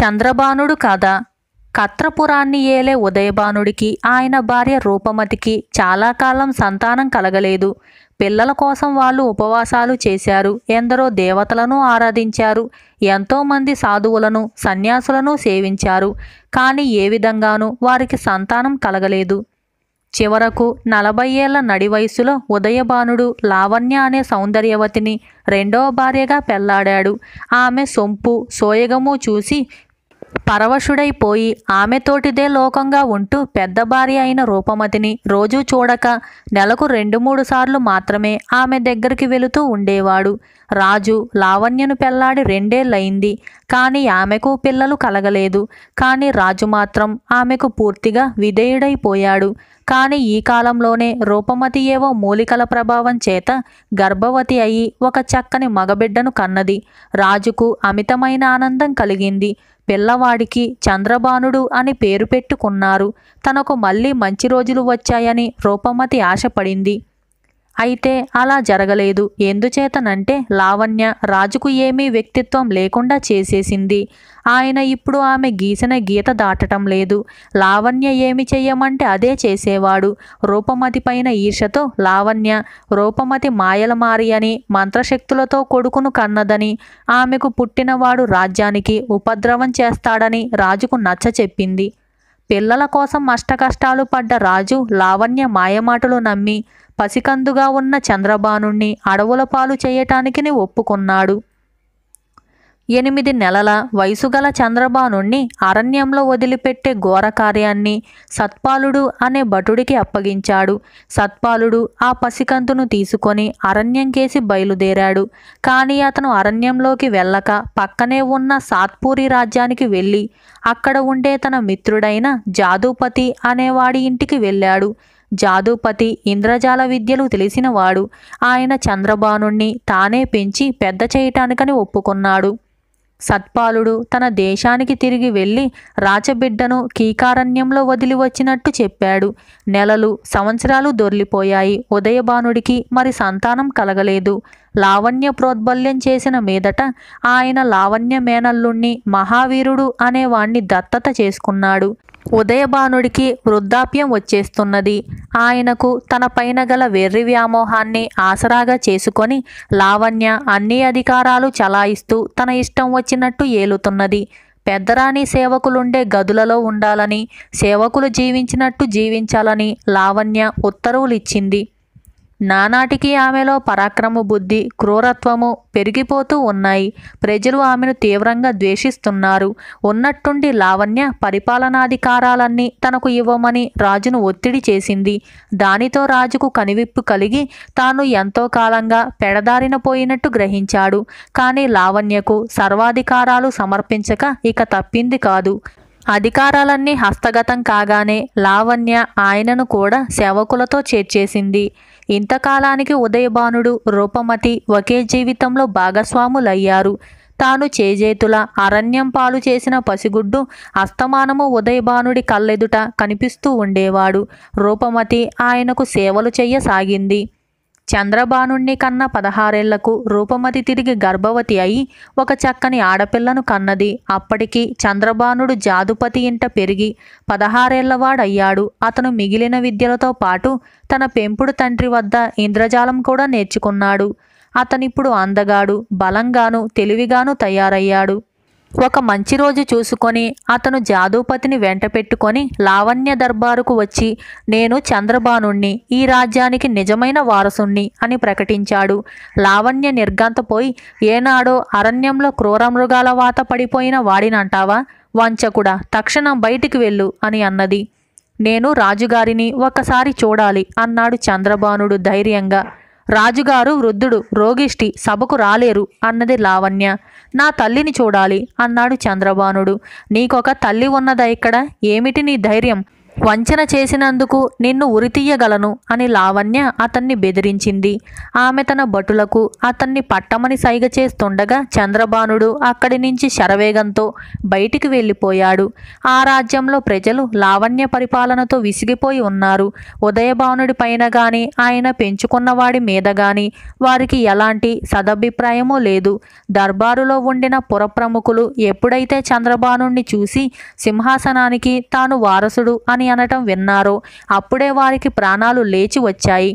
చంద్రబాణుడు కాదా కత్రపురాన్ని ఏలే ఉదయబానుడికి ఆయన భార్య రూపమతికి చాలా కాలం సంతానం కలగలేదు పిల్లల కోసం వాళ్ళు ఉపవాసాలు చేశారు ఎందరో దేవతలను ఆరాధించారు ఎంతోమంది సాధువులను సన్యాసులను సేవించారు కానీ ఏ విధంగానూ వారికి సంతానం కలగలేదు చివరకు నలభై ఏళ్ల నడి వయసులో ఉదయబానుడు లావణ్య అనే సౌందర్యవతిని రెండవ భార్యగా పెళ్లాడాడు ఆమె సొంపు సోయగము చూసి పరవశుడైపోయి ఆమెతోటిదే లోకంగా ఉంటూ పెద్ద భార్య అయిన రూపమతిని రోజూ చూడక నెలకు రెండు మూడు సార్లు మాత్రమే ఆమె దగ్గరికి వెళుతూ ఉండేవాడు రాజు లావణ్యను పెళ్లాడి రెండేళ్ళయింది కానీ ఆమెకు పిల్లలు కలగలేదు కానీ రాజు మాత్రం ఆమెకు పూర్తిగా విధేయుడైపోయాడు కానీ ఈ కాలంలోనే రూపమతి ఏవో మూలికల ప్రభావం చేత గర్భవతి అయి ఒక చక్కని మగబిడ్డను కన్నది రాజుకు అమితమైన ఆనందం కలిగింది పిల్లవాడికి చంద్రబానుడు అని పేరు పెట్టుకున్నారు తనకు మళ్ళీ మంచి రోజులు వచ్చాయని రూపమతి ఆశపడింది అయితే అలా జరగలేదు ఎందుచేతనంటే లావణ్య రాజుకు ఏమీ వ్యక్తిత్వం లేకుండా చేసేసింది ఆయన ఇప్పుడు ఆమె గీసిన గీత దాటటం లేదు లావణ్య ఏమి చెయ్యమంటే అదే చేసేవాడు రూపమతి పైన ఈర్షతో లావణ్య రూపమతి మాయలమారి అని మంత్రశక్తులతో కొడుకును కన్నదని ఆమెకు పుట్టినవాడు రాజ్యానికి ఉపద్రవం చేస్తాడని రాజుకు నచ్చ చెప్పింది పిల్లల కోసం అష్టకష్టాలు పడ్డ రాజు లావణ్య మాయమాటలు నమ్మి పసికందుగా ఉన్న చంద్రబాను అడవుల పాలు చేయటానికిని ఒప్పుకున్నాడు ఎనిమిది నెలల వయసుగల చంద్రబాను అరణ్యంలో వదిలిపెట్టే ఘోర కార్యాన్ని సత్పాలుడు అనే భటుడికి అప్పగించాడు సత్పాలుడు ఆ పసికంతును తీసుకొని అరణ్యంకేసి బయలుదేరాడు కానీ అతను అరణ్యంలోకి వెళ్ళక పక్కనే ఉన్న సాత్పూరి రాజ్యానికి వెళ్ళి అక్కడ ఉండే తన మిత్రుడైన జాదూపతి అనేవాడి ఇంటికి వెళ్ళాడు జాదూపతి ఇంద్రజాల విద్యలు తెలిసినవాడు ఆయన చంద్రబాణుణ్ణి తానే పెంచి పెద్ద చేయటానికని ఒప్పుకున్నాడు సత్పాలుడు తన దేశానికి తిరిగి వెళ్ళి రాచబిడ్డను కీకారణ్యంలో వదిలి వచ్చినట్టు చెప్పాడు నెలలు సంవత్సరాలు దొర్లిపోయాయి ఉదయబానుడికి మరి సంతానం కలగలేదు లావణ్య ప్రోద్బల్యం చేసిన మీదట ఆయన లావణ్య మేనల్లుణ్ణి మహావీరుడు అనేవాణ్ణి దత్తత చేసుకున్నాడు ఉదయభానుడికి వృద్ధాప్యం వచ్చేస్తున్నది ఆయనకు తన పైన గల వెర్రి వ్యామోహాన్ని ఆసరాగా చేసుకొని లావణ్య అన్ని అధికారాలు చలాయిస్తూ తన ఇష్టం వచ్చినట్టు ఏలుతున్నది పెద్దరాణి సేవకులుండే గదులలో ఉండాలని సేవకులు జీవించినట్టు జీవించాలని లావణ్య ఉత్తర్వులిచ్చింది నానాటికి ఆమెలో పరాక్రమ బుద్ధి క్రూరత్వము పెరిగిపోతూ ఉన్నాయి ప్రజలు ఆమెను తీవ్రంగా ద్వేషిస్తున్నారు ఉన్నట్టుండి లావణ్య పరిపాలనాధికారాలన్నీ తనకు ఇవ్వమని రాజును ఒత్తిడి చేసింది దానితో రాజుకు కనివిప్పు కలిగి తాను ఎంతో కాలంగా పెడదారిన పోయినట్టు గ్రహించాడు కానీ లావణ్యకు సర్వాధికారాలు సమర్పించక ఇక తప్పింది కాదు అధికారాలన్నీ హస్తగతం కాగానే లావణ్య ఆయనను కూడా సేవకులతో చేర్చేసింది ఇంతకాలానికి ఉదయభానుడు రూపమతి ఒకే జీవితంలో భాగస్వాములయ్యారు తాను చేజేతుల అరణ్యం పాలు చేసిన పసిగుడ్డు అస్తమానము ఉదయభానుడి కళ్ళెదుట కనిపిస్తూ ఉండేవాడు రూపమతి ఆయనకు సేవలు చెయ్యసాగింది చంద్రబానుణ్ణి కన్న పదహారేళ్లకు రూపమతి తిరిగి గర్భవతి అయి ఒక చక్కని ఆడపిల్లను కన్నది అప్పటికి చంద్రబానుడు జాదుపతి ఇంట పెరిగి పదహారేళ్లవాడయ్యాడు అతను మిగిలిన విద్యలతో పాటు తన పెంపుడు తండ్రి వద్ద ఇంద్రజాలం కూడా నేర్చుకున్నాడు అతనిప్పుడు అందగాడు బలంగాను తెలివిగాను తయారయ్యాడు ఒక మంచి రోజు చూసుకొని అతను జాదూపతిని వెంట పెట్టుకొని లావణ్య దర్బారుకు వచ్చి నేను చంద్రబాణుణ్ణి ఈ రాజ్యానికి నిజమైన వారసుణ్ణి అని ప్రకటించాడు లావణ్య నిర్గంతపోయి ఏనాడో అరణ్యంలో క్రూరమృగాల వాత పడిపోయిన వాడినంటావా వంచకుడా తక్షణం బయటికి వెళ్ళు అని అన్నది నేను రాజుగారిని ఒకసారి చూడాలి అన్నాడు చంద్రబాణుడు ధైర్యంగా రాజుగారు వృద్ధుడు రోగిష్టి సభకు రాలేరు అన్నది లావణ్య నా తల్లిని చూడాలి అన్నాడు చంద్రబానుడు నీకొక తల్లి ఉన్నదా ఇక్కడ ఏమిటి నీ ధైర్యం వంచన చేసినందుకు నిన్ను ఉరితీయగలను అని లావణ్య అతన్ని బెదిరించింది ఆమె తన భటులకు అతన్ని పట్టమని సైగ చేస్తుండగా చంద్రబాణుడు అక్కడి నుంచి శరవేగంతో బయటికి వెళ్ళిపోయాడు ఆ రాజ్యంలో ప్రజలు లావణ్య పరిపాలనతో విసిగిపోయి ఉన్నారు ఉదయభానుడి పైన గాని ఆయన పెంచుకున్నవాడి మీద గాని వారికి ఎలాంటి సదభిప్రాయమూ లేదు దర్బారులో ఉండిన పురప్రముఖులు ఎప్పుడైతే చంద్రబాణుణ్ణి చూసి సింహాసనానికి తాను వారసుడు అని అనటం విన్నారో అప్పుడే వారికి ప్రాణాలు లేచి వచ్చాయి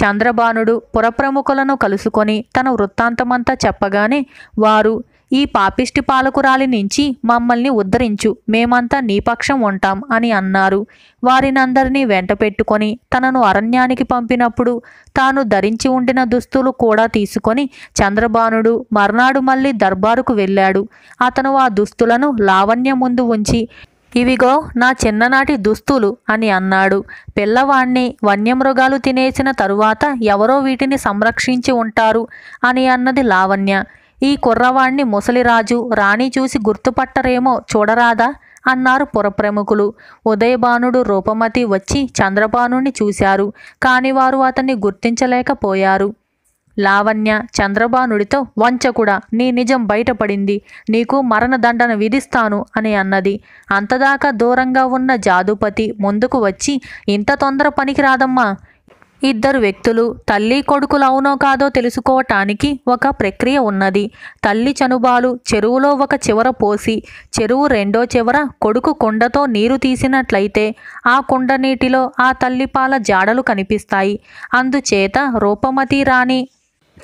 చంద్రబాణుడు పురప్రముఖులను కలుసుకొని తన వృత్తాంతమంతా చెప్పగానే వారు ఈ పాపిష్టి పాలకురాలి నుంచి మమ్మల్ని ఉద్ధరించు మేమంతా నీపక్షం ఉంటాం అని అన్నారు వారినందరినీ వెంట పెట్టుకొని తనను అరణ్యానికి పంపినప్పుడు తాను ధరించి ఉండిన దుస్తులు కూడా తీసుకొని చంద్రబాణుడు మర్నాడు మళ్ళీ దర్బారుకు వెళ్ళాడు అతను ఆ దుస్తులను లావణ్య ముందు ఉంచి ఇవిగో నా చిన్ననాటి దుస్తులు అని అన్నాడు పిల్లవాణ్ణి వన్యమృగాలు తినేసిన తరువాత ఎవరో వీటిని సంరక్షించి ఉంటారు అని అన్నది లావణ్య ఈ కుర్రవాణ్ణి ముసలిరాజు రాణి చూసి గుర్తుపట్టరేమో చూడరాదా అన్నారు పురప్రముఖులు ఉదయభానుడు రూపమతి వచ్చి చంద్రబానుని చూశారు కాని వారు అతన్ని గుర్తించలేకపోయారు లావణ్య చంద్రబానుడితో వంచకుడా నీ నిజం బయటపడింది నీకు మరణదండన విధిస్తాను అని అన్నది అంతదాకా దూరంగా ఉన్న జాదుపతి ముందుకు వచ్చి ఇంత తొందర పనికి రాదమ్మా ఇద్దరు వ్యక్తులు తల్లి కొడుకులు అవునో కాదో తెలుసుకోవటానికి ఒక ప్రక్రియ ఉన్నది తల్లి చనుబాలు చెరువులో ఒక చివర పోసి చెరువు రెండో చివర కొడుకు కుండతో నీరు తీసినట్లయితే ఆ కుండ నీటిలో ఆ తల్లిపాల జాడలు కనిపిస్తాయి అందుచేత రూపమతి రాణి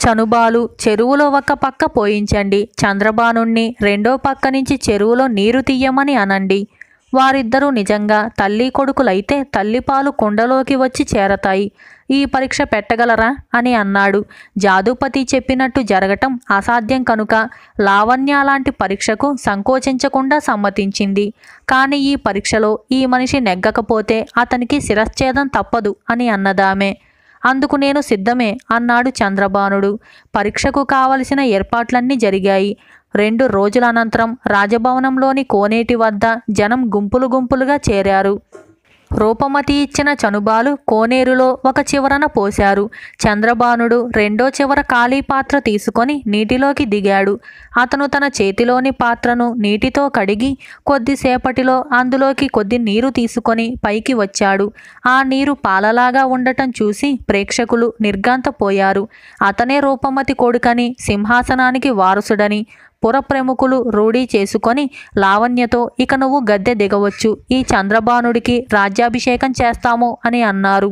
చనుబాలు చెరువులో ఒక పక్క పోయించండి చంద్రబానుణ్ణి రెండో పక్క నుంచి చెరువులో నీరు తీయమని అనండి వారిద్దరూ నిజంగా తల్లి కొడుకులైతే తల్లిపాలు కుండలోకి వచ్చి చేరతాయి ఈ పరీక్ష పెట్టగలరా అని అన్నాడు జాదుపతి చెప్పినట్టు జరగటం అసాధ్యం కనుక లావణ్య లాంటి పరీక్షకు సంకోచించకుండా సమ్మతించింది కానీ ఈ పరీక్షలో ఈ మనిషి నెగ్గకపోతే అతనికి శిరశ్ఛేదం తప్పదు అని అన్నదామే అందుకు నేను సిద్ధమే అన్నాడు చంద్రబానుడు పరీక్షకు కావలసిన ఏర్పాట్లన్నీ జరిగాయి రెండు రోజుల అనంతరం రాజభవనంలోని కోనేటి వద్ద జనం గుంపులు గుంపులుగా చేరారు రూపమతి ఇచ్చిన చనుబాలు కోనేరులో ఒక చివరన పోశారు చంద్రబానుడు రెండో చివర ఖాళీ పాత్ర తీసుకొని నీటిలోకి దిగాడు అతను తన చేతిలోని పాత్రను నీటితో కడిగి కొద్దిసేపటిలో అందులోకి కొద్ది నీరు తీసుకొని పైకి వచ్చాడు ఆ నీరు పాలలాగా ఉండటం చూసి ప్రేక్షకులు నిర్గంతపోయారు అతనే రూపమతి కొడుకని సింహాసనానికి వారసుడని పురప్రముఖులు రూఢీ చేసుకొని లావణ్యతో ఇక నువ్వు గద్దె దిగవచ్చు ఈ చంద్రబాణుడికి రాజ్యాభిషేకం చేస్తాము అని అన్నారు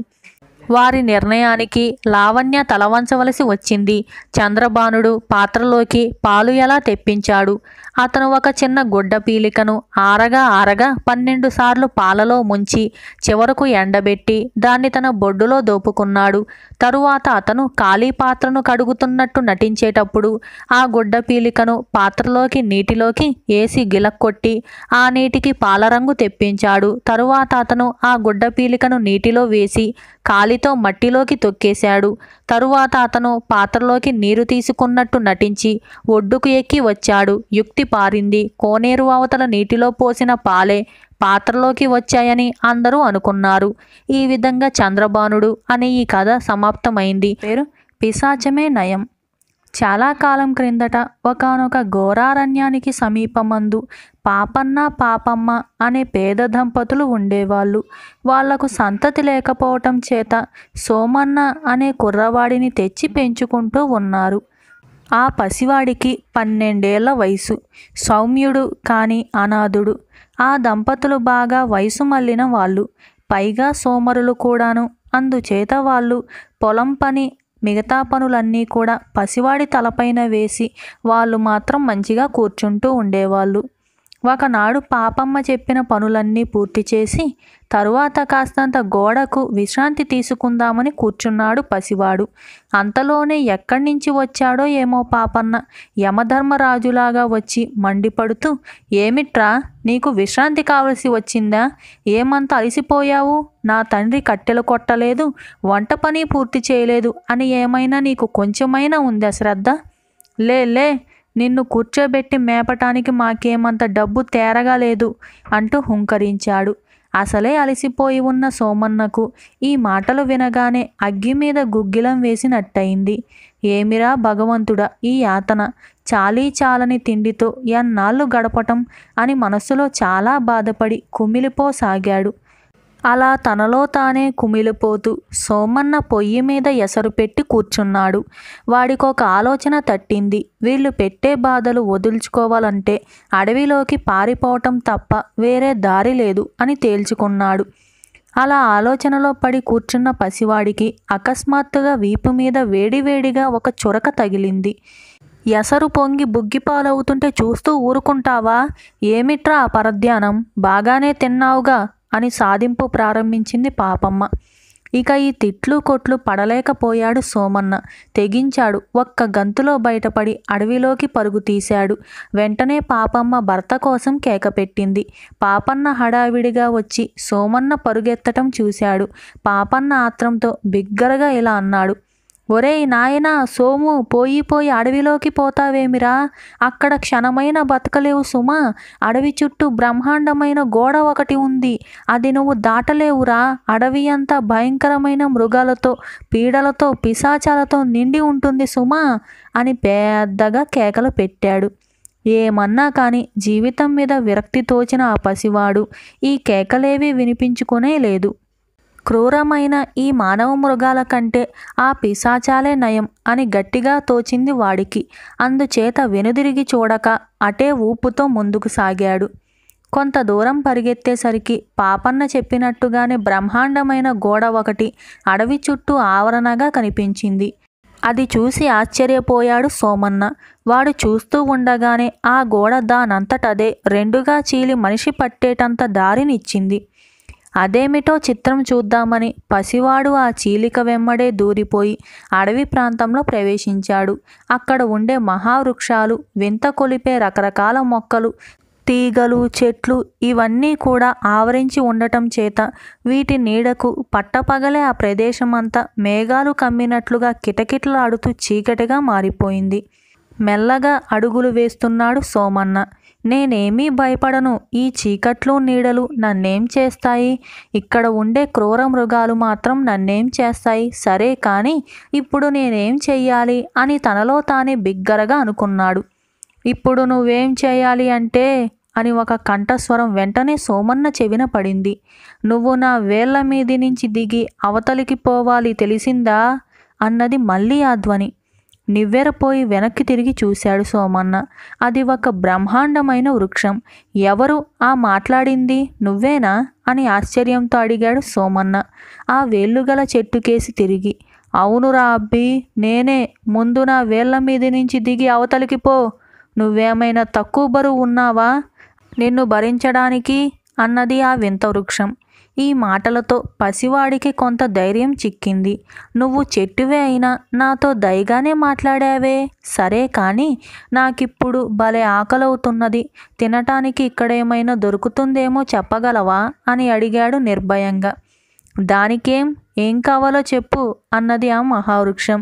వారి నిర్ణయానికి లావణ్య తలవంచవలసి వచ్చింది చంద్రబానుడు పాత్రలోకి పాలు ఎలా తెప్పించాడు అతను ఒక చిన్న గుడ్డ పీలికను ఆరగా ఆరగా పన్నెండు సార్లు పాలలో ముంచి చివరకు ఎండబెట్టి దాన్ని తన బొడ్డులో దోపుకున్నాడు తరువాత అతను ఖాళీ పాత్రను కడుగుతున్నట్టు నటించేటప్పుడు ఆ గుడ్డ పీలికను పాత్రలోకి నీటిలోకి ఏసి గిలక్కొట్టి ఆ నీటికి పాలరంగు తెప్పించాడు తరువాత అతను ఆ గుడ్డ పీలికను నీటిలో వేసి ఖాళీ కాలితో మట్టిలోకి తొక్కేశాడు తరువాత అతను పాత్రలోకి నీరు తీసుకున్నట్టు నటించి ఒడ్డుకు ఎక్కి వచ్చాడు యుక్తి పారింది కోనేరు అవతల నీటిలో పోసిన పాలే పాత్రలోకి వచ్చాయని అందరూ అనుకున్నారు ఈ విధంగా చంద్రబాణుడు అనే ఈ కథ సమాప్తమైంది పేరు పిశాచమే నయం చాలా కాలం క్రిందట ఒకనొక ఘోరారణ్యానికి సమీపమందు పాపన్న పాపమ్మ అనే పేద దంపతులు ఉండేవాళ్ళు వాళ్లకు సంతతి లేకపోవటం చేత సోమన్న అనే కుర్రవాడిని తెచ్చి పెంచుకుంటూ ఉన్నారు ఆ పసివాడికి పన్నెండేళ్ల వయసు సౌమ్యుడు కానీ అనాథుడు ఆ దంపతులు బాగా వయసు మళ్ళిన వాళ్ళు పైగా సోమరులు కూడాను అందుచేత వాళ్ళు పొలం పని మిగతా పనులన్నీ కూడా పసివాడి తలపైన వేసి వాళ్ళు మాత్రం మంచిగా కూర్చుంటూ ఉండేవాళ్ళు ఒకనాడు పాపమ్మ చెప్పిన పనులన్నీ పూర్తి చేసి తరువాత కాస్తంత గోడకు విశ్రాంతి తీసుకుందామని కూర్చున్నాడు పసివాడు అంతలోనే ఎక్కడి నుంచి వచ్చాడో ఏమో పాపన్న యమధర్మరాజులాగా వచ్చి మండిపడుతూ ఏమిట్రా నీకు విశ్రాంతి కావలసి వచ్చిందా ఏమంత అలిసిపోయావు నా తండ్రి కట్టెలు కొట్టలేదు వంట పని పూర్తి చేయలేదు అని ఏమైనా నీకు కొంచెమైనా ఉందా శ్రద్ధ లే లే నిన్ను కూర్చోబెట్టి మేపటానికి మాకేమంత డబ్బు తేరగా లేదు అంటూ హుంకరించాడు అసలే అలసిపోయి ఉన్న సోమన్నకు ఈ మాటలు వినగానే అగ్గి మీద గుగ్గిలం వేసినట్టయింది ఏమిరా భగవంతుడా ఈ యాతన చాలీ చాలని తిండితో ఎన్నాళ్ళు గడపటం అని మనసులో చాలా బాధపడి కుమిలిపోసాగాడు అలా తనలో తానే కుమిలిపోతూ సోమన్న పొయ్యి మీద ఎసరు పెట్టి కూర్చున్నాడు వాడికొక ఆలోచన తట్టింది వీళ్ళు పెట్టే బాధలు వదులుచుకోవాలంటే అడవిలోకి పారిపోవటం తప్ప వేరే దారి లేదు అని తేల్చుకున్నాడు అలా ఆలోచనలో పడి కూర్చున్న పసివాడికి అకస్మాత్తుగా వీపు మీద వేడివేడిగా ఒక చురక తగిలింది ఎసరు పొంగి బుగ్గిపాలవుతుంటే చూస్తూ ఊరుకుంటావా ఏమిట్రా పరధ్యానం బాగానే తిన్నావుగా అని సాధింపు ప్రారంభించింది పాపమ్మ ఇక ఈ తిట్లు కొట్లు పడలేకపోయాడు సోమన్న తెగించాడు ఒక్క గంతులో బయటపడి అడవిలోకి పరుగు తీశాడు వెంటనే పాపమ్మ భర్త కోసం కేక పెట్టింది పాపన్న హడావిడిగా వచ్చి సోమన్న పరుగెత్తటం చూశాడు పాపన్న ఆత్రంతో బిగ్గరగా ఇలా అన్నాడు ఒరేయ్ నాయన సోము పోయి పోయి అడవిలోకి పోతావేమిరా అక్కడ క్షణమైన బతకలేవు సుమా అడవి చుట్టూ బ్రహ్మాండమైన గోడ ఒకటి ఉంది అది నువ్వు దాటలేవురా అడవి అంతా భయంకరమైన మృగాలతో పీడలతో పిశాచాలతో నిండి ఉంటుంది సుమా అని పెద్దగా కేకలు పెట్టాడు ఏమన్నా కానీ జీవితం మీద విరక్తి తోచిన ఆ పసివాడు ఈ కేకలేవి వినిపించుకునే లేదు క్రూరమైన ఈ మానవ మృగాల కంటే ఆ పిశాచాలే నయం అని గట్టిగా తోచింది వాడికి అందుచేత వెనుదిరిగి చూడక అటే ఊపుతో ముందుకు సాగాడు కొంత దూరం పరిగెత్తేసరికి పాపన్న చెప్పినట్టుగానే బ్రహ్మాండమైన గోడ ఒకటి అడవి చుట్టూ ఆవరణగా కనిపించింది అది చూసి ఆశ్చర్యపోయాడు సోమన్న వాడు చూస్తూ ఉండగానే ఆ గోడ దానంతటదే రెండుగా చీలి మనిషి పట్టేటంత దారినిచ్చింది అదేమిటో చిత్రం చూద్దామని పసివాడు ఆ చీలిక వెమ్మడే దూరిపోయి అడవి ప్రాంతంలో ప్రవేశించాడు అక్కడ ఉండే మహావృక్షాలు వింత కొలిపే రకరకాల మొక్కలు తీగలు చెట్లు ఇవన్నీ కూడా ఆవరించి ఉండటం చేత వీటి నీడకు పట్టపగలే ఆ ప్రదేశమంతా మేఘాలు కమ్మినట్లుగా కిటకిటలాడుతూ చీకటిగా మారిపోయింది మెల్లగా అడుగులు వేస్తున్నాడు సోమన్న నేనేమీ భయపడను ఈ చీకట్లు నీడలు నన్నేం చేస్తాయి ఇక్కడ ఉండే క్రూర మృగాలు మాత్రం నన్నేం చేస్తాయి సరే కానీ ఇప్పుడు నేనేం చెయ్యాలి అని తనలో తానే బిగ్గరగా అనుకున్నాడు ఇప్పుడు నువ్వేం చేయాలి అంటే అని ఒక కంఠస్వరం వెంటనే సోమన్న చెవిన పడింది నువ్వు నా వేళ్ల మీది నుంచి దిగి అవతలికి పోవాలి తెలిసిందా అన్నది మళ్ళీ ఆ ధ్వని నివ్వెరపోయి వెనక్కి తిరిగి చూశాడు సోమన్న అది ఒక బ్రహ్మాండమైన వృక్షం ఎవరు ఆ మాట్లాడింది నువ్వేనా అని ఆశ్చర్యంతో అడిగాడు సోమన్న ఆ వేళ్ళుగల చెట్టుకేసి తిరిగి అవునురా అబ్బి నేనే ముందు నా వేళ్ల మీద నుంచి దిగి అవతలికి పో నువ్వేమైనా తక్కువ బరువు ఉన్నావా నిన్ను భరించడానికి అన్నది ఆ వింత వృక్షం ఈ మాటలతో పసివాడికి కొంత ధైర్యం చిక్కింది నువ్వు చెట్టువే అయినా నాతో దయగానే మాట్లాడావే సరే కానీ నాకిప్పుడు భలే ఆకలవుతున్నది తినటానికి ఇక్కడేమైనా దొరుకుతుందేమో చెప్పగలవా అని అడిగాడు నిర్భయంగా దానికేం ఏం కావాలో చెప్పు అన్నది ఆ మహావృక్షం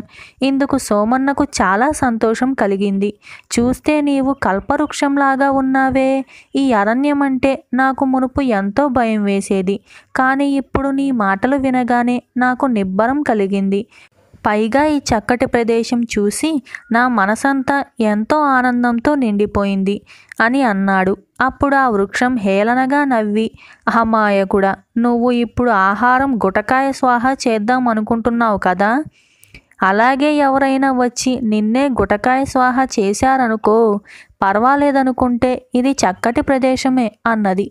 ఇందుకు సోమన్నకు చాలా సంతోషం కలిగింది చూస్తే నీవు కల్పవృక్షంలాగా ఉన్నావే ఈ అరణ్యం అంటే నాకు మునుపు ఎంతో భయం వేసేది కానీ ఇప్పుడు నీ మాటలు వినగానే నాకు నిబ్బరం కలిగింది పైగా ఈ చక్కటి ప్రదేశం చూసి నా మనసంతా ఎంతో ఆనందంతో నిండిపోయింది అని అన్నాడు అప్పుడు ఆ వృక్షం హేళనగా నవ్వి కూడా నువ్వు ఇప్పుడు ఆహారం గుటకాయ స్వాహ చేద్దాం అనుకుంటున్నావు కదా అలాగే ఎవరైనా వచ్చి నిన్నే గుటకాయ స్వాహ చేశారనుకో పర్వాలేదనుకుంటే ఇది చక్కటి ప్రదేశమే అన్నది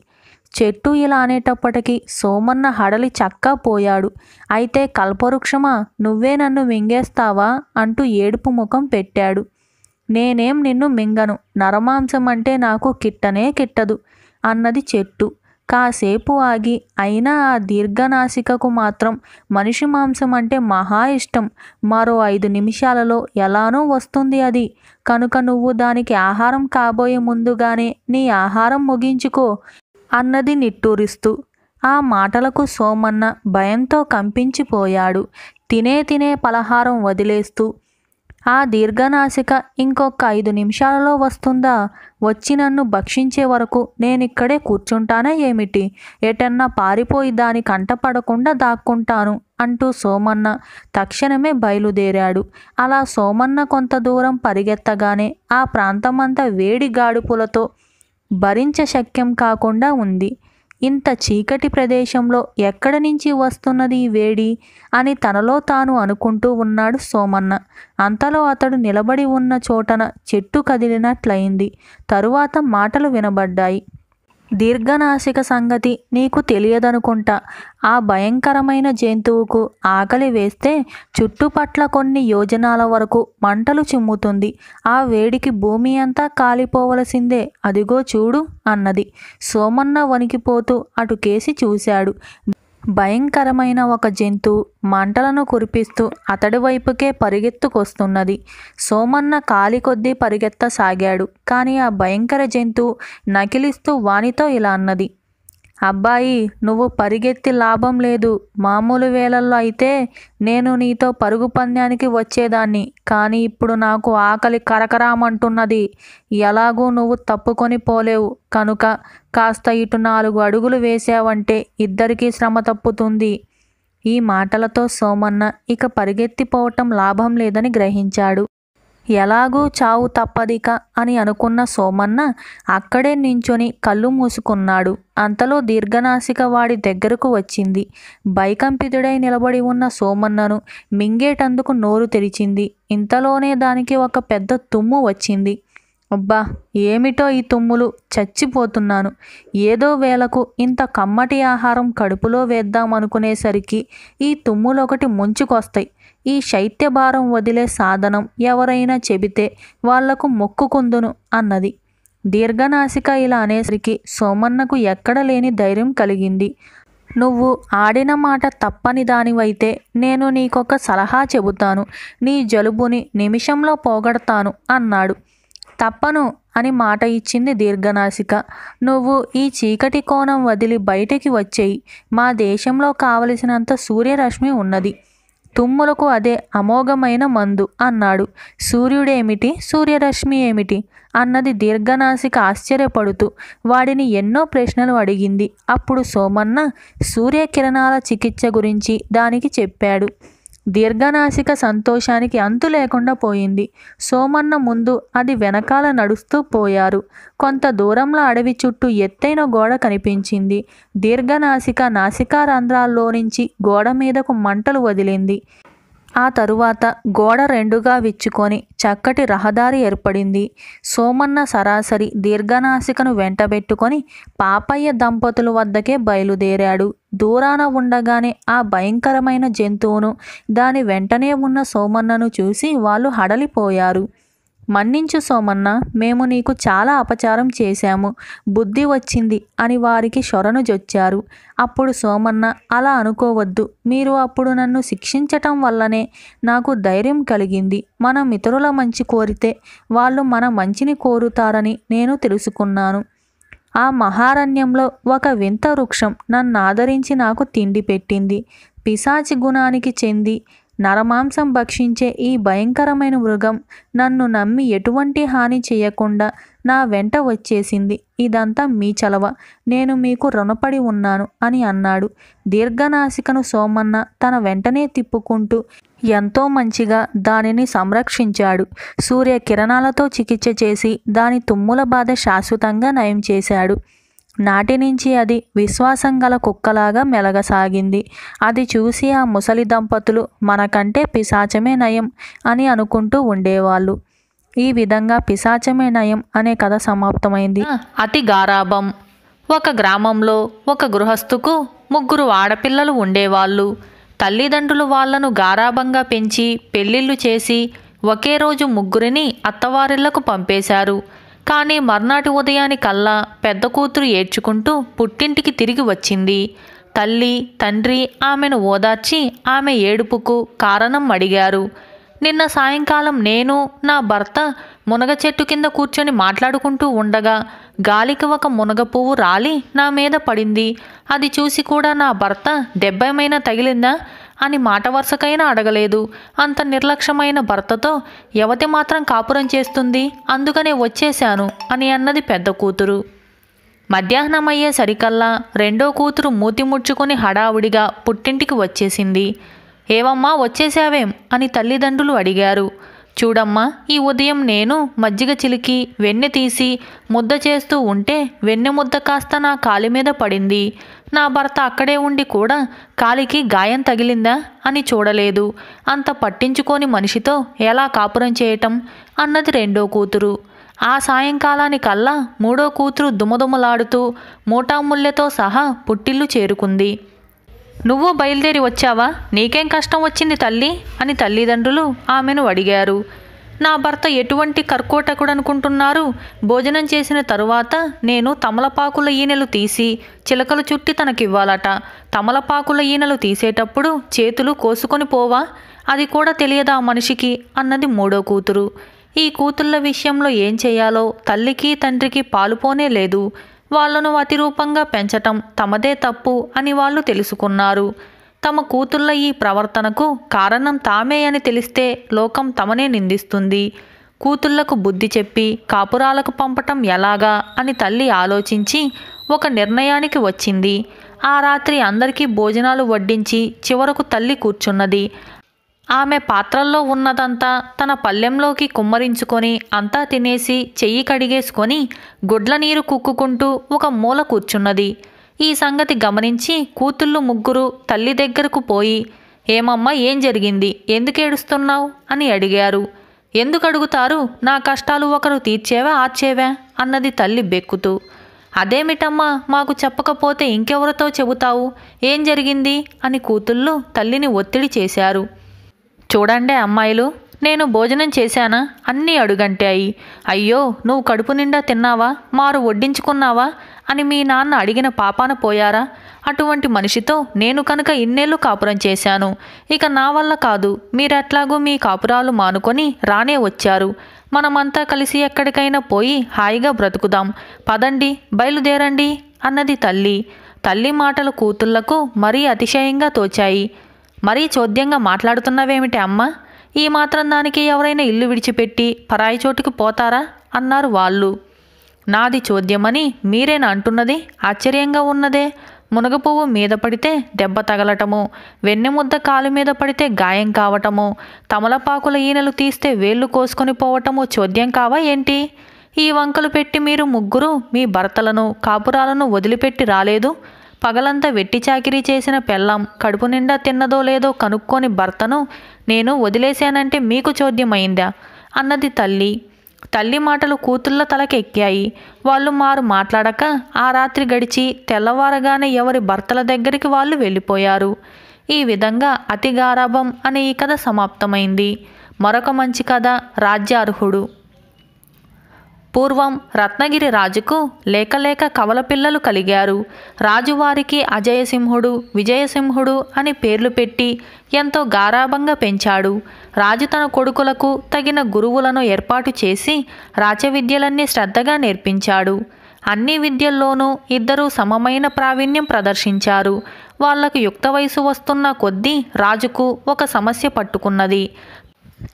చెట్టు ఇలా అనేటప్పటికీ సోమన్న హడలి చక్కా పోయాడు అయితే కల్పవృక్షమా నువ్వే నన్ను మింగేస్తావా అంటూ ఏడుపు ముఖం పెట్టాడు నేనేం నిన్ను మింగను నరమాంసం అంటే నాకు కిట్టనే కిట్టదు అన్నది చెట్టు కాసేపు ఆగి అయినా ఆ దీర్ఘనాసికకు మాత్రం మనిషి మాంసం అంటే మహా ఇష్టం మరో ఐదు నిమిషాలలో ఎలానో వస్తుంది అది కనుక నువ్వు దానికి ఆహారం కాబోయే ముందుగానే నీ ఆహారం ముగించుకో అన్నది నిట్టూరిస్తూ ఆ మాటలకు సోమన్న భయంతో కంపించిపోయాడు తినే తినే పలహారం వదిలేస్తూ ఆ దీర్ఘనాశిక ఇంకొక ఐదు నిమిషాలలో వస్తుందా వచ్చి నన్ను భక్షించే వరకు నేనిక్కడే కూర్చుంటానా ఏమిటి ఎటన్నా పారిపోయి దాని కంటపడకుండా దాక్కుంటాను అంటూ సోమన్న తక్షణమే బయలుదేరాడు అలా సోమన్న కొంత దూరం పరిగెత్తగానే ఆ ప్రాంతమంతా వేడి గాడుపులతో భరించ శక్యం కాకుండా ఉంది ఇంత చీకటి ప్రదేశంలో ఎక్కడి నుంచి వస్తున్నది వేడి అని తనలో తాను అనుకుంటూ ఉన్నాడు సోమన్న అంతలో అతడు నిలబడి ఉన్న చోటన చెట్టు కదిలినట్లయింది తరువాత మాటలు వినబడ్డాయి దీర్ఘనాశిక సంగతి నీకు తెలియదనుకుంటా ఆ భయంకరమైన జంతువుకు ఆకలి వేస్తే చుట్టుపట్ల కొన్ని యోజనాల వరకు మంటలు చిమ్ముతుంది ఆ వేడికి భూమి అంతా కాలిపోవలసిందే అదిగో చూడు అన్నది సోమన్న వణికిపోతూ అటుకేసి చూశాడు భయంకరమైన ఒక జంతు మంటలను కురిపిస్తూ అతడి వైపుకే పరిగెత్తుకొస్తున్నది సోమన్న కాలి కొద్దీ పరిగెత్తసాగాడు కానీ ఆ భయంకర జంతు నకిలిస్తూ వానితో ఇలా అన్నది అబ్బాయి నువ్వు పరిగెత్తి లాభం లేదు మామూలు వేళల్లో అయితే నేను నీతో పరుగు పందానికి వచ్చేదాన్ని కానీ ఇప్పుడు నాకు ఆకలి కరకరామంటున్నది ఎలాగూ నువ్వు తప్పుకొని పోలేవు కనుక కాస్త ఇటు నాలుగు అడుగులు వేసావంటే ఇద్దరికీ శ్రమ తప్పుతుంది ఈ మాటలతో సోమన్న ఇక పరిగెత్తిపోవటం లాభం లేదని గ్రహించాడు ఎలాగూ చావు తప్పదిక అని అనుకున్న సోమన్న అక్కడే నించొని కళ్ళు మూసుకున్నాడు అంతలో దీర్ఘనాసిక వాడి దగ్గరకు వచ్చింది బైకంపితుడై నిలబడి ఉన్న సోమన్నను మింగేటందుకు నోరు తెరిచింది ఇంతలోనే దానికి ఒక పెద్ద తుమ్ము వచ్చింది అబ్బా ఏమిటో ఈ తుమ్ములు చచ్చిపోతున్నాను ఏదో వేళకు ఇంత కమ్మటి ఆహారం కడుపులో వేద్దామనుకునేసరికి ఈ తుమ్ములు ఒకటి ముంచుకొస్తాయి ఈ శైత్యభారం వదిలే సాధనం ఎవరైనా చెబితే వాళ్లకు మొక్కుకుందును అన్నది దీర్ఘనాసిక ఇలా అనేసరికి సోమన్నకు ఎక్కడ లేని ధైర్యం కలిగింది నువ్వు ఆడిన మాట తప్పని దానివైతే నేను నీకొక సలహా చెబుతాను నీ జలుబుని నిమిషంలో పోగొడతాను అన్నాడు తప్పను అని మాట ఇచ్చింది దీర్ఘనాసిక నువ్వు ఈ చీకటి కోణం వదిలి బయటికి వచ్చేయి మా దేశంలో కావలసినంత సూర్యరశ్మి ఉన్నది తుమ్ములకు అదే అమోఘమైన మందు అన్నాడు సూర్యుడేమిటి సూర్యరశ్మి ఏమిటి అన్నది దీర్ఘనాసిక ఆశ్చర్యపడుతూ వాడిని ఎన్నో ప్రశ్నలు అడిగింది అప్పుడు సోమన్న సూర్యకిరణాల చికిత్స గురించి దానికి చెప్పాడు దీర్ఘనాసిక సంతోషానికి అంతు లేకుండా పోయింది సోమన్న ముందు అది వెనకాల నడుస్తూ పోయారు కొంత దూరంలో అడవి చుట్టూ ఎత్తైన గోడ కనిపించింది దీర్ఘనాసిక రంధ్రాల్లో నుంచి గోడ మీదకు మంటలు వదిలింది ఆ తరువాత గోడ రెండుగా విచ్చుకొని చక్కటి రహదారి ఏర్పడింది సోమన్న సరాసరి దీర్ఘనాసికను వెంటబెట్టుకొని పాపయ్య దంపతుల వద్దకే బయలుదేరాడు దూరాన ఉండగానే ఆ భయంకరమైన జంతువును దాని వెంటనే ఉన్న సోమన్నను చూసి వాళ్ళు హడలిపోయారు మన్నించు సోమన్న మేము నీకు చాలా అపచారం చేశాము బుద్ధి వచ్చింది అని వారికి షొరను జొచ్చారు అప్పుడు సోమన్న అలా అనుకోవద్దు మీరు అప్పుడు నన్ను శిక్షించటం వల్లనే నాకు ధైర్యం కలిగింది మన మిత్రుల మంచి కోరితే వాళ్ళు మన మంచిని కోరుతారని నేను తెలుసుకున్నాను ఆ మహారణ్యంలో ఒక వింత వృక్షం నన్ను ఆదరించి నాకు తిండి పెట్టింది పిశాచి గుణానికి చెంది నరమాంసం భక్షించే ఈ భయంకరమైన మృగం నన్ను నమ్మి ఎటువంటి హాని చేయకుండా నా వెంట వచ్చేసింది ఇదంతా మీ చలవ నేను మీకు రుణపడి ఉన్నాను అని అన్నాడు దీర్ఘనాసికను సోమన్న తన వెంటనే తిప్పుకుంటూ ఎంతో మంచిగా దానిని సంరక్షించాడు సూర్య కిరణాలతో చికిత్స చేసి దాని తుమ్ముల బాధ శాశ్వతంగా నయం చేశాడు నాటి నుంచి అది విశ్వాసం గల కుక్కలాగా మెలగసాగింది అది చూసి ఆ ముసలి దంపతులు మనకంటే పిశాచమే నయం అని అనుకుంటూ ఉండేవాళ్ళు ఈ విధంగా పిశాచమే నయం అనే కథ సమాప్తమైంది అతి గారాభం ఒక గ్రామంలో ఒక గృహస్థుకు ముగ్గురు ఆడపిల్లలు ఉండేవాళ్ళు తల్లిదండ్రులు వాళ్లను గారాభంగా పెంచి పెళ్లిళ్ళు చేసి ఒకే రోజు ముగ్గురిని అత్తవారిళ్లకు పంపేశారు కానీ మర్నాటి ఉదయానికల్లా పెద్ద కూతురు ఏడ్చుకుంటూ పుట్టింటికి తిరిగి వచ్చింది తల్లి తండ్రి ఆమెను ఓదార్చి ఆమె ఏడుపుకు కారణం అడిగారు నిన్న సాయంకాలం నేను నా భర్త మునగ చెట్టు కింద కూర్చొని మాట్లాడుకుంటూ ఉండగా గాలికి ఒక మునగ పువ్వు రాలి నా మీద పడింది అది చూసి కూడా నా భర్త దెబ్బమైనా తగిలిందా అని మాట వరుసకైనా అడగలేదు అంత నిర్లక్ష్యమైన భర్తతో యవతి మాత్రం కాపురం చేస్తుంది అందుకనే వచ్చేశాను అని అన్నది పెద్ద కూతురు మధ్యాహ్నం అయ్యే సరికల్లా రెండో కూతురు మూతి హడావుడిగా పుట్టింటికి వచ్చేసింది ఏవమ్మా వచ్చేసావేం అని తల్లిదండ్రులు అడిగారు చూడమ్మా ఈ ఉదయం నేను మజ్జిగ చిలికి వెన్నె తీసి ముద్ద చేస్తూ ఉంటే వెన్నె ముద్ద కాస్త నా కాలి మీద పడింది నా భర్త అక్కడే ఉండి కూడా కాలికి గాయం తగిలిందా అని చూడలేదు అంత పట్టించుకోని మనిషితో ఎలా కాపురం చేయటం అన్నది రెండో కూతురు ఆ సాయంకాలానికల్లా మూడో కూతురు దుమదుమలాడుతూ మూటాముల్లెతో సహా పుట్టిల్లు చేరుకుంది నువ్వు బయలుదేరి వచ్చావా నీకేం కష్టం వచ్చింది తల్లి అని తల్లిదండ్రులు ఆమెను అడిగారు నా భర్త ఎటువంటి కర్కోటకుడనుకుంటున్నారు భోజనం చేసిన తరువాత నేను తమలపాకుల ఈనెలు తీసి చిలకలు చుట్టి తనకివ్వాలట తమలపాకుల ఈనెలు తీసేటప్పుడు చేతులు కోసుకొని పోవా అది కూడా తెలియదా మనిషికి అన్నది మూడో కూతురు ఈ కూతుళ్ళ విషయంలో ఏం చేయాలో తల్లికి తండ్రికి పాలుపోనే లేదు వాళ్లను అతిరూపంగా పెంచటం తమదే తప్పు అని వాళ్ళు తెలుసుకున్నారు తమ కూతుళ్ళ ఈ ప్రవర్తనకు కారణం తామే అని తెలిస్తే లోకం తమనే నిందిస్తుంది కూతుళ్లకు బుద్ధి చెప్పి కాపురాలకు పంపటం ఎలాగా అని తల్లి ఆలోచించి ఒక నిర్ణయానికి వచ్చింది ఆ రాత్రి అందరికీ భోజనాలు వడ్డించి చివరకు తల్లి కూర్చున్నది ఆమె పాత్రల్లో ఉన్నదంతా తన పల్లెంలోకి కుమ్మరించుకొని అంతా తినేసి చెయ్యి కడిగేసుకొని గుడ్ల నీరు కుక్కుకుంటూ ఒక మూల కూర్చున్నది ఈ సంగతి గమనించి కూతుళ్ళు ముగ్గురు తల్లి దగ్గరకు పోయి ఏమమ్మా ఏం జరిగింది ఎందుకేడుస్తున్నావు అని అడిగారు ఎందుకు అడుగుతారు నా కష్టాలు ఒకరు తీర్చేవా ఆర్చేవా అన్నది తల్లి బెక్కుతూ అదేమిటమ్మా మాకు చెప్పకపోతే ఇంకెవరితో చెబుతావు ఏం జరిగింది అని కూతుళ్ళు తల్లిని ఒత్తిడి చేశారు చూడండి అమ్మాయిలు నేను భోజనం చేశానా అన్నీ అడుగంటాయి అయ్యో నువ్వు కడుపు నిండా తిన్నావా మారు వడ్డించుకున్నావా అని మీ నాన్న అడిగిన పాపాన పోయారా అటువంటి మనిషితో నేను కనుక ఇన్నేళ్ళు కాపురం చేశాను ఇక నా వల్ల కాదు మీరెట్లాగూ మీ కాపురాలు మానుకొని రానే వచ్చారు మనమంతా కలిసి ఎక్కడికైనా పోయి హాయిగా బ్రతుకుదాం పదండి బయలుదేరండి అన్నది తల్లి తల్లి మాటలు కూతుళ్లకు మరీ అతిశయంగా తోచాయి మరీ చోద్యంగా మాట్లాడుతున్నావేమిటి అమ్మ ఈ మాత్రం దానికి ఎవరైనా ఇల్లు విడిచిపెట్టి పరాయి చోటుకు పోతారా అన్నారు వాళ్ళు నాది చోద్యమని మీరేన అంటున్నది ఆశ్చర్యంగా ఉన్నదే మునగ పువ్వు మీద పడితే దెబ్బ తగలటము వెన్నెముద్ద కాలు మీద పడితే గాయం కావటము తమలపాకుల ఈనెలు తీస్తే వేళ్ళు కోసుకొని పోవటము చోద్యం కావా ఏంటి ఈ వంకలు పెట్టి మీరు ముగ్గురు మీ భర్తలను కాపురాలను వదిలిపెట్టి రాలేదు పగలంతా వెట్టి చాకిరీ చేసిన పెళ్ళాం కడుపు నిండా తిన్నదో లేదో కనుక్కొని భర్తను నేను వదిలేశానంటే మీకు చోద్యమైందా అన్నది తల్లి తల్లి మాటలు కూతుళ్ళ తలకెక్కాయి వాళ్ళు మారు మాట్లాడక ఆ రాత్రి గడిచి తెల్లవారగానే ఎవరి భర్తల దగ్గరికి వాళ్ళు వెళ్ళిపోయారు ఈ విధంగా అతి గారాభం అనే ఈ కథ సమాప్తమైంది మరొక మంచి కథ రాజ్యార్హుడు పూర్వం రత్నగిరి రాజుకు లేకలేక కవల పిల్లలు కలిగారు రాజువారికి అజయసింహుడు విజయసింహుడు అని పేర్లు పెట్టి ఎంతో గారాభంగా పెంచాడు రాజు తన కొడుకులకు తగిన గురువులను ఏర్పాటు చేసి రాజవిద్యలన్నీ శ్రద్ధగా నేర్పించాడు అన్ని విద్యల్లోనూ ఇద్దరూ సమమైన ప్రావీణ్యం ప్రదర్శించారు వాళ్లకు యుక్త వయసు వస్తున్న కొద్దీ రాజుకు ఒక సమస్య పట్టుకున్నది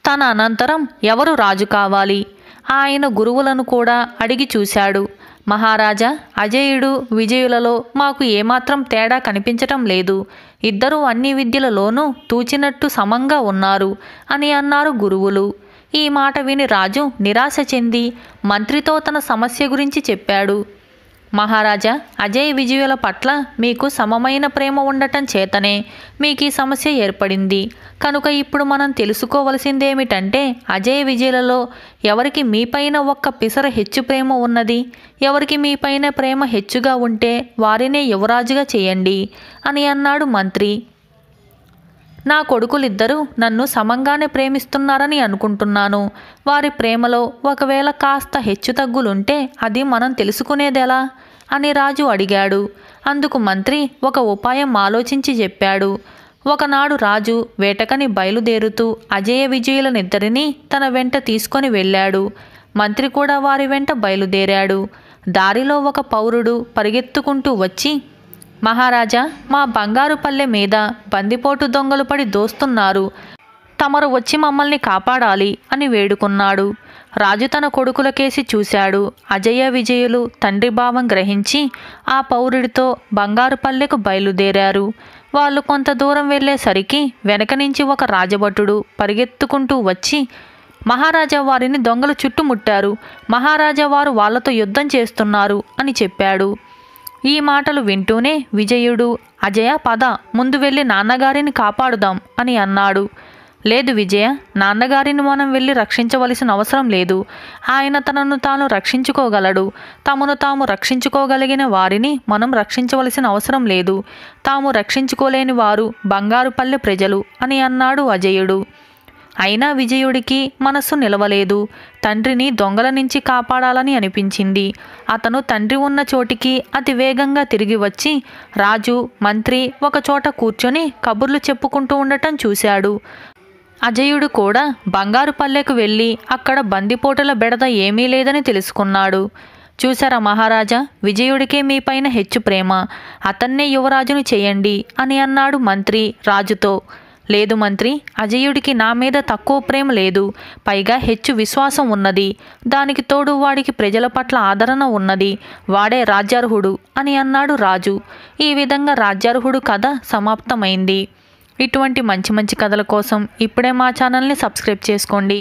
తన అనంతరం ఎవరు రాజు కావాలి ఆయన గురువులను కూడా అడిగి చూశాడు మహారాజా అజయుడు విజయులలో మాకు ఏమాత్రం తేడా కనిపించటం లేదు ఇద్దరూ అన్ని విద్యలలోనూ తూచినట్టు సమంగా ఉన్నారు అని అన్నారు గురువులు ఈ మాట విని రాజు నిరాశ చెంది మంత్రితో తన సమస్య గురించి చెప్పాడు మహారాజా అజయ్ విజయుల పట్ల మీకు సమమైన ప్రేమ ఉండటం చేతనే మీకు ఈ సమస్య ఏర్పడింది కనుక ఇప్పుడు మనం తెలుసుకోవలసిందేమిటంటే అజయ్ విజయులలో ఎవరికి మీపైన ఒక్క పిసర హెచ్చు ప్రేమ ఉన్నది ఎవరికి మీపైన ప్రేమ హెచ్చుగా ఉంటే వారినే యువరాజుగా చేయండి అని అన్నాడు మంత్రి నా కొడుకులిద్దరూ నన్ను సమంగానే ప్రేమిస్తున్నారని అనుకుంటున్నాను వారి ప్రేమలో ఒకవేళ కాస్త తగ్గులుంటే అది మనం తెలుసుకునేదెలా అని రాజు అడిగాడు అందుకు మంత్రి ఒక ఉపాయం ఆలోచించి చెప్పాడు ఒకనాడు రాజు వేటకని బయలుదేరుతూ అజేయ విజయుల నిద్దరిని తన వెంట తీసుకొని వెళ్ళాడు మంత్రి కూడా వారి వెంట బయలుదేరాడు దారిలో ఒక పౌరుడు పరిగెత్తుకుంటూ వచ్చి మహారాజా మా బంగారు పల్లె మీద బందిపోటు దొంగలు పడి దోస్తున్నారు తమరు వచ్చి మమ్మల్ని కాపాడాలి అని వేడుకున్నాడు రాజు తన కొడుకులకేసి చూశాడు అజయ విజయులు తండ్రి భావం గ్రహించి ఆ పౌరుడితో బంగారు పల్లెకు బయలుదేరారు వాళ్ళు కొంత దూరం వెళ్ళేసరికి వెనక నుంచి ఒక రాజభటుడు పరిగెత్తుకుంటూ వచ్చి మహారాజా వారిని దొంగలు చుట్టుముట్టారు మహారాజా వారు వాళ్లతో యుద్ధం చేస్తున్నారు అని చెప్పాడు ఈ మాటలు వింటూనే విజయుడు అజయ పద ముందు వెళ్ళి నాన్నగారిని కాపాడుదాం అని అన్నాడు లేదు విజయ నాన్నగారిని మనం వెళ్ళి రక్షించవలసిన అవసరం లేదు ఆయన తనను తాను రక్షించుకోగలడు తమను తాము రక్షించుకోగలిగిన వారిని మనం రక్షించవలసిన అవసరం లేదు తాము రక్షించుకోలేని వారు బంగారుపల్లె ప్రజలు అని అన్నాడు అజయుడు అయినా విజయుడికి మనస్సు నిలవలేదు తండ్రిని దొంగల నుంచి కాపాడాలని అనిపించింది అతను తండ్రి ఉన్న చోటికి అతి వేగంగా తిరిగి వచ్చి రాజు మంత్రి ఒక చోట కూర్చొని కబుర్లు చెప్పుకుంటూ ఉండటం చూశాడు అజయుడు కూడా బంగారు పల్లెకు వెళ్ళి అక్కడ బందిపోటుల బెడద ఏమీ లేదని తెలుసుకున్నాడు చూశారా మహారాజా విజయుడికే మీపైన హెచ్చు ప్రేమ అతన్నే యువరాజును చేయండి అని అన్నాడు మంత్రి రాజుతో లేదు మంత్రి అజయుడికి నా మీద తక్కువ ప్రేమ లేదు పైగా హెచ్చు విశ్వాసం ఉన్నది దానికి తోడు వాడికి ప్రజల పట్ల ఆదరణ ఉన్నది వాడే రాజ్యార్హుడు అని అన్నాడు రాజు ఈ విధంగా రాజ్యార్హుడు కథ సమాప్తమైంది ఇటువంటి మంచి మంచి కథల కోసం ఇప్పుడే మా ఛానల్ని సబ్స్క్రైబ్ చేసుకోండి